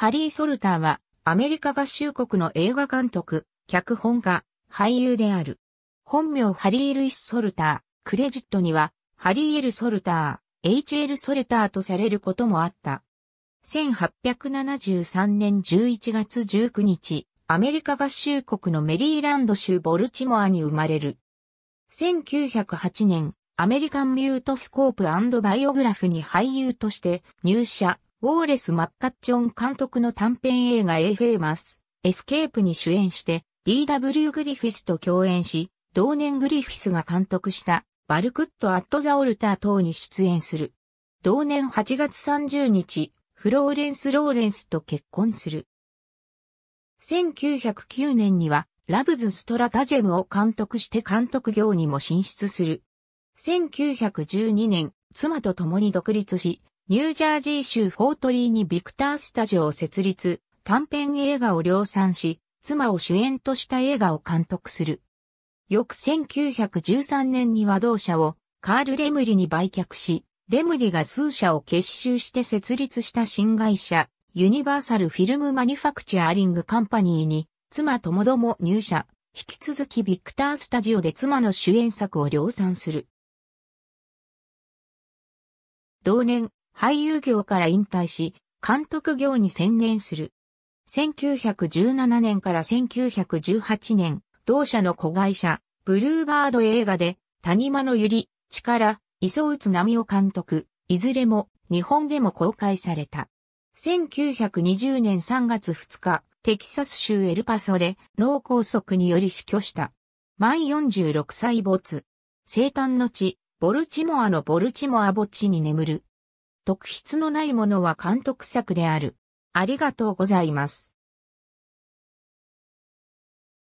ハリー・ソルターは、アメリカ合衆国の映画監督、脚本家、俳優である。本名ハリー・ルイス・ソルター、クレジットには、ハリー・エル・ソルター、H.L. ソルターとされることもあった。1873年11月19日、アメリカ合衆国のメリーランド州ボルチモアに生まれる。1908年、アメリカン・ミュートスコープバイオグラフに俳優として入社、ウォーレス・マッカッチョン監督の短編映画 A フェーマス、エスケープに主演して D.W. グリフィスと共演し、同年グリフィスが監督したバルクット・アット・ザ・オルター等に出演する。同年8月30日、フローレンス・ローレンスと結婚する。1909年には、ラブズ・ストラタジェムを監督して監督業にも進出する。1912年、妻と共に独立し、ニュージャージー州フォートリーにビクタースタジオを設立、短編映画を量産し、妻を主演とした映画を監督する。翌1913年には同社をカール・レムリに売却し、レムリが数社を結集して設立した新会社、ユニバーサル・フィルム・マニファクチャーリング・カンパニーに、妻ともども入社、引き続きビクタースタジオで妻の主演作を量産する。同年、俳優業から引退し、監督業に専念する。1917年から1918年、同社の子会社、ブルーバード映画で、谷間のゆり、力、磯内波夫監督、いずれも日本でも公開された。1920年3月2日、テキサス州エルパソで脳梗塞により死去した。満46歳没。生誕の地、ボルチモアのボルチモア墓地に眠る特筆のないものは監督作である。ありがとうございます。